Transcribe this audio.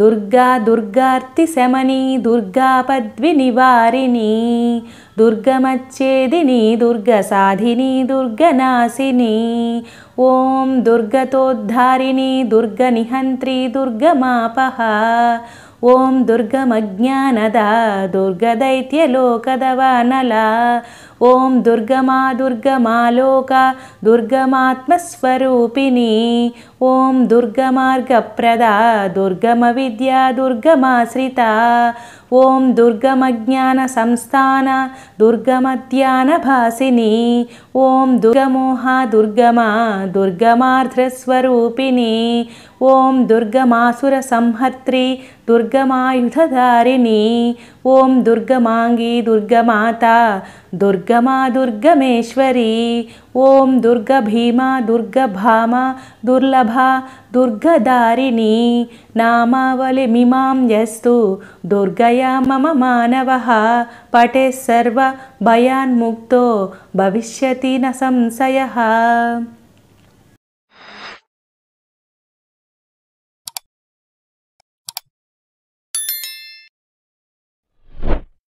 दुर्गा दुर्गा दुर्गापद्विनिवारिणी दुर्गमच्छेदिनी दुर्गसाधिनी दुर्गनाशिनी ॐ दुर्गतोद्धारिणी दुर्गनिहन्त्री दुर्गमापहा ॐ दुर्गमज्ञानदा दुर्ग दैत्यलोकधवानला ॐ दुर्गमा दुर्गमालोका दुर्गमात्मस्वरूपिणी ॐ दुर्गमार्गप्रदा दुर्गमविद्या दुर्गमाश्रिता ॐ दुर्गमज्ञानसंस्थाना दुर्गमध्यानभासिनी ॐ दुर्गमोहा दुर्गमा दुर्गमार्ध्रस्वरूपिनी ॐ दुर्गमासुरसंहर्त्री दुर्गमायुधधारिणी ॐ दुर्गमाङ्गी दुर्गमाता दुर्ग दुर्गमा दुर्गमेश्वरी ॐ दुर्गभीमा दुर्गभामा दुर्लभा दुर्गदारिणी नामावलिमिमां यस्तु दुर्गया मम मानवः सर्वभयान्मुक्तो भविष्यति न संशयः